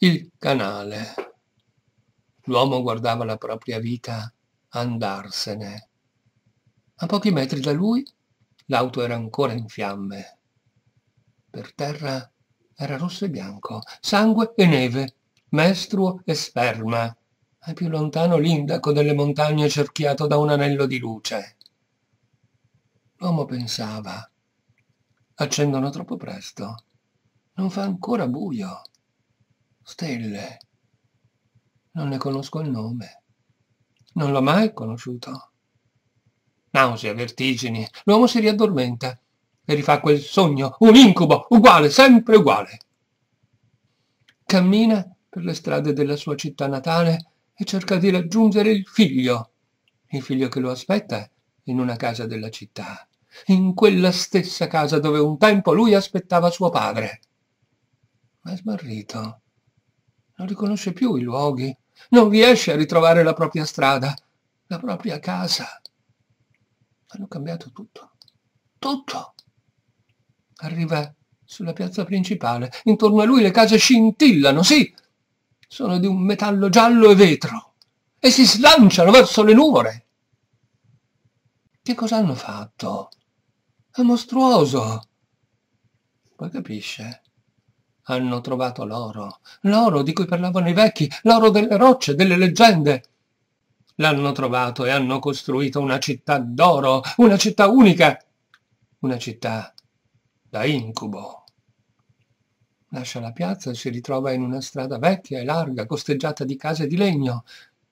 il canale. L'uomo guardava la propria vita andarsene. A pochi metri da lui l'auto era ancora in fiamme. Per terra era rosso e bianco, sangue e neve, mestruo e sperma. E più lontano l'indaco delle montagne cerchiato da un anello di luce. L'uomo pensava, accendono troppo presto, non fa ancora buio. Stelle. Non ne conosco il nome. Non l'ho mai conosciuto. Nausea, vertigini. L'uomo si riaddormenta e rifà quel sogno, un incubo, uguale, sempre uguale. Cammina per le strade della sua città natale e cerca di raggiungere il figlio, il figlio che lo aspetta in una casa della città, in quella stessa casa dove un tempo lui aspettava suo padre. Ma è smarrito, non riconosce più i luoghi, non riesce a ritrovare la propria strada, la propria casa. Hanno cambiato tutto, tutto. Arriva sulla piazza principale, intorno a lui le case scintillano, sì, sono di un metallo giallo e vetro, e si slanciano verso le nuvole. Che cosa hanno fatto? È mostruoso. Poi capisce hanno trovato l'oro, l'oro di cui parlavano i vecchi, l'oro delle rocce, delle leggende. L'hanno trovato e hanno costruito una città d'oro, una città unica, una città da incubo. Lascia la piazza e si ritrova in una strada vecchia e larga, costeggiata di case di legno,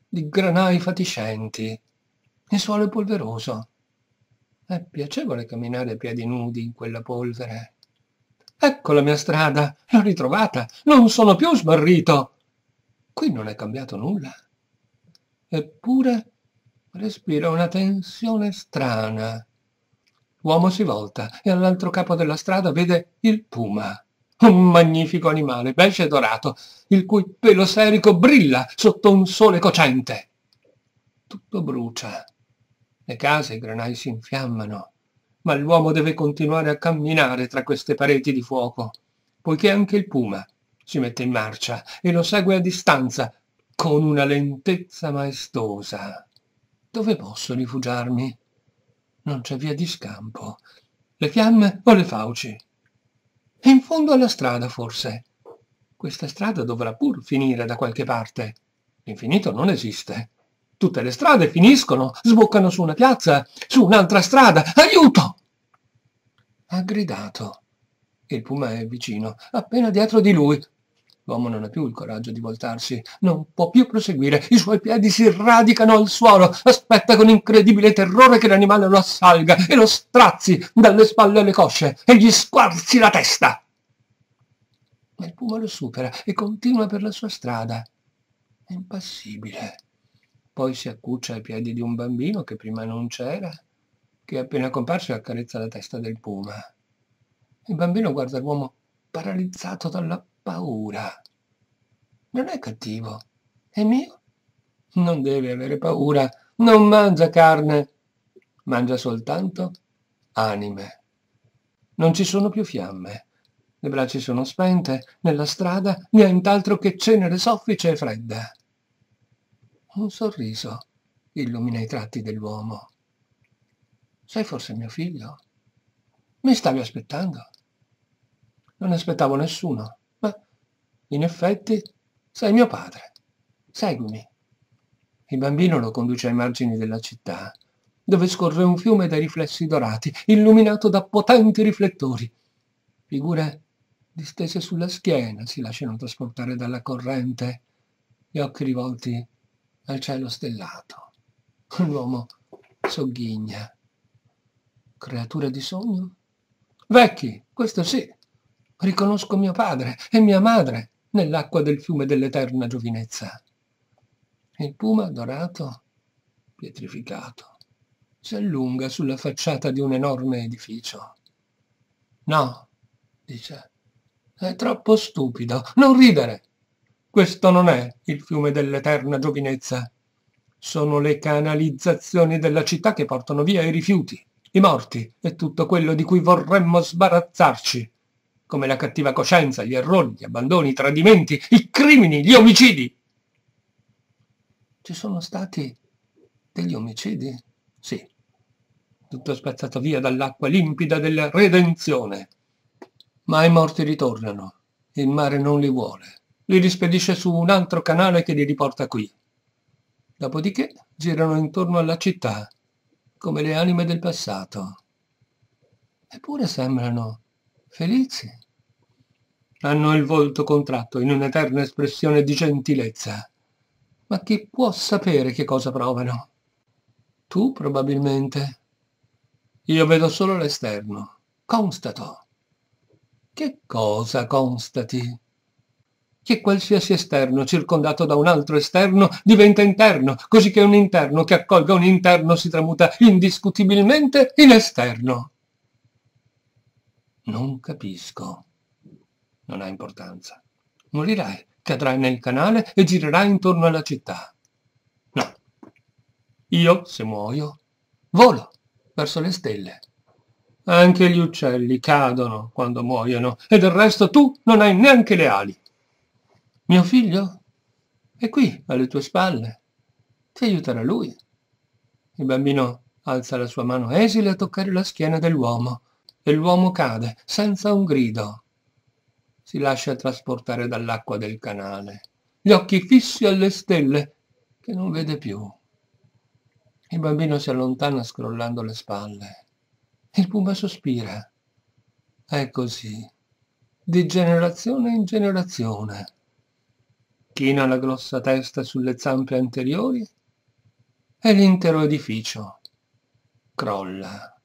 di granai fatiscenti. Il suolo polveroso. È piacevole camminare a piedi nudi in quella polvere. Ecco la mia strada, l'ho ritrovata, non sono più smarrito. Qui non è cambiato nulla. Eppure respira una tensione strana. L'uomo si volta e all'altro capo della strada vede il puma, un magnifico animale, pesce dorato, il cui pelo serico brilla sotto un sole cocente. Tutto brucia. Le case, i granai si infiammano ma l'uomo deve continuare a camminare tra queste pareti di fuoco, poiché anche il puma si mette in marcia e lo segue a distanza con una lentezza maestosa. Dove posso rifugiarmi? Non c'è via di scampo. Le fiamme o le fauci? In fondo alla strada, forse. Questa strada dovrà pur finire da qualche parte. L'infinito non esiste. Tutte le strade finiscono, sboccano su una piazza, su un'altra strada. Aiuto! ha gridato. Il puma è vicino, appena dietro di lui. L'uomo non ha più il coraggio di voltarsi, non può più proseguire, i suoi piedi si radicano al suolo, aspetta con incredibile terrore che l'animale lo assalga e lo strazzi dalle spalle alle cosce e gli squarzi la testa. Ma il puma lo supera e continua per la sua strada. È impassibile. Poi si accuccia ai piedi di un bambino che prima non c'era che appena comparso accarezza la testa del puma. Il bambino guarda l'uomo paralizzato dalla paura. Non è cattivo, è mio. Non deve avere paura, non mangia carne, mangia soltanto anime. Non ci sono più fiamme, le braccia sono spente, nella strada nient'altro che cenere soffice e fredda. Un sorriso illumina i tratti dell'uomo. Sei forse mio figlio? Mi stavi aspettando? Non aspettavo nessuno, ma in effetti sei mio padre. Seguimi. Il bambino lo conduce ai margini della città, dove scorre un fiume dai riflessi dorati, illuminato da potenti riflettori. Figure distese sulla schiena si lasciano trasportare dalla corrente, gli occhi rivolti al cielo stellato. L'uomo sogghigna creature di sogno? Vecchi, questo sì. Riconosco mio padre e mia madre nell'acqua del fiume dell'eterna giovinezza. Il puma dorato, pietrificato, si allunga sulla facciata di un enorme edificio. No, dice, è troppo stupido, non ridere. Questo non è il fiume dell'eterna giovinezza. Sono le canalizzazioni della città che portano via i rifiuti i morti e tutto quello di cui vorremmo sbarazzarci, come la cattiva coscienza, gli errori, gli abbandoni, i tradimenti, i crimini, gli omicidi. Ci sono stati degli omicidi? Sì, tutto spazzato via dall'acqua limpida della redenzione. Ma i morti ritornano, il mare non li vuole, li rispedisce su un altro canale che li riporta qui. Dopodiché girano intorno alla città come le anime del passato. Eppure sembrano felici. Hanno il volto contratto in un'eterna espressione di gentilezza. Ma chi può sapere che cosa provano? Tu probabilmente. Io vedo solo l'esterno. Constato. Che cosa constati? che qualsiasi esterno circondato da un altro esterno diventa interno, così che un interno che accolga un interno si tramuta indiscutibilmente in esterno. Non capisco. Non ha importanza. Morirai, cadrai nel canale e girerai intorno alla città. No. Io, se muoio, volo verso le stelle. Anche gli uccelli cadono quando muoiono e del resto tu non hai neanche le ali. Mio figlio è qui, alle tue spalle. Ti aiuterà lui. Il bambino alza la sua mano esile a toccare la schiena dell'uomo e l'uomo cade senza un grido. Si lascia trasportare dall'acqua del canale, gli occhi fissi alle stelle che non vede più. Il bambino si allontana scrollando le spalle. Il puma sospira. È così, di generazione in generazione. China la grossa testa sulle zampe anteriori e l'intero edificio crolla.